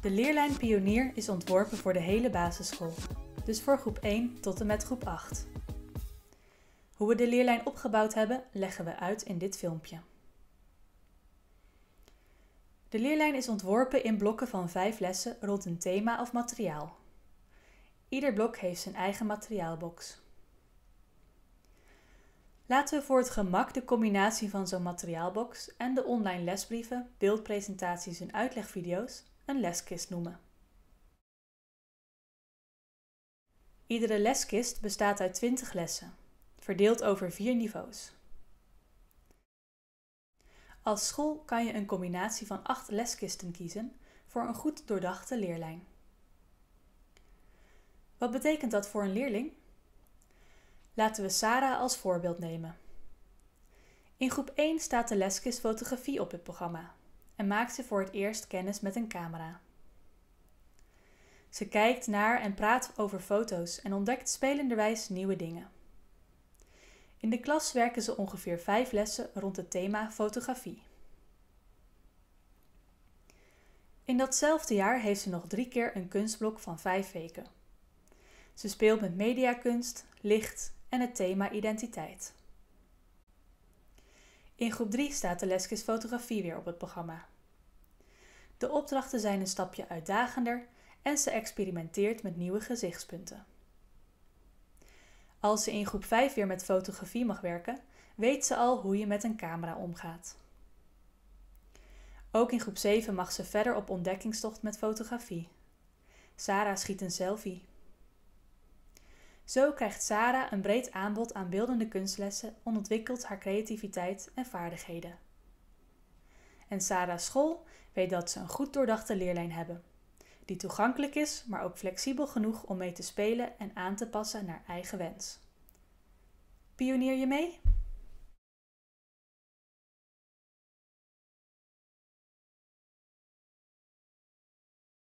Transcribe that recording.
De leerlijn Pionier is ontworpen voor de hele basisschool, dus voor groep 1 tot en met groep 8. Hoe we de leerlijn opgebouwd hebben, leggen we uit in dit filmpje. De leerlijn is ontworpen in blokken van vijf lessen rond een thema of materiaal. Ieder blok heeft zijn eigen materiaalbox. Laten we voor het gemak de combinatie van zo'n materiaalbox en de online lesbrieven, beeldpresentaties en uitlegvideo's een leskist noemen. Iedere leskist bestaat uit 20 lessen, verdeeld over vier niveaus. Als school kan je een combinatie van acht leskisten kiezen voor een goed doordachte leerlijn. Wat betekent dat voor een leerling? Laten we Sarah als voorbeeld nemen. In groep 1 staat de leskist fotografie op het programma en maakt ze voor het eerst kennis met een camera. Ze kijkt naar en praat over foto's en ontdekt spelenderwijs nieuwe dingen. In de klas werken ze ongeveer vijf lessen rond het thema fotografie. In datzelfde jaar heeft ze nog drie keer een kunstblok van vijf weken. Ze speelt met mediakunst, licht en het thema identiteit. In groep 3 staat de leskis fotografie weer op het programma. De opdrachten zijn een stapje uitdagender en ze experimenteert met nieuwe gezichtspunten. Als ze in groep 5 weer met fotografie mag werken, weet ze al hoe je met een camera omgaat. Ook in groep 7 mag ze verder op ontdekkingstocht met fotografie. Sarah schiet een selfie. Zo krijgt Sarah een breed aanbod aan beeldende kunstlessen en ontwikkelt haar creativiteit en vaardigheden. En Sarah's school weet dat ze een goed doordachte leerlijn hebben, die toegankelijk is, maar ook flexibel genoeg om mee te spelen en aan te passen naar eigen wens. Pioneer je mee?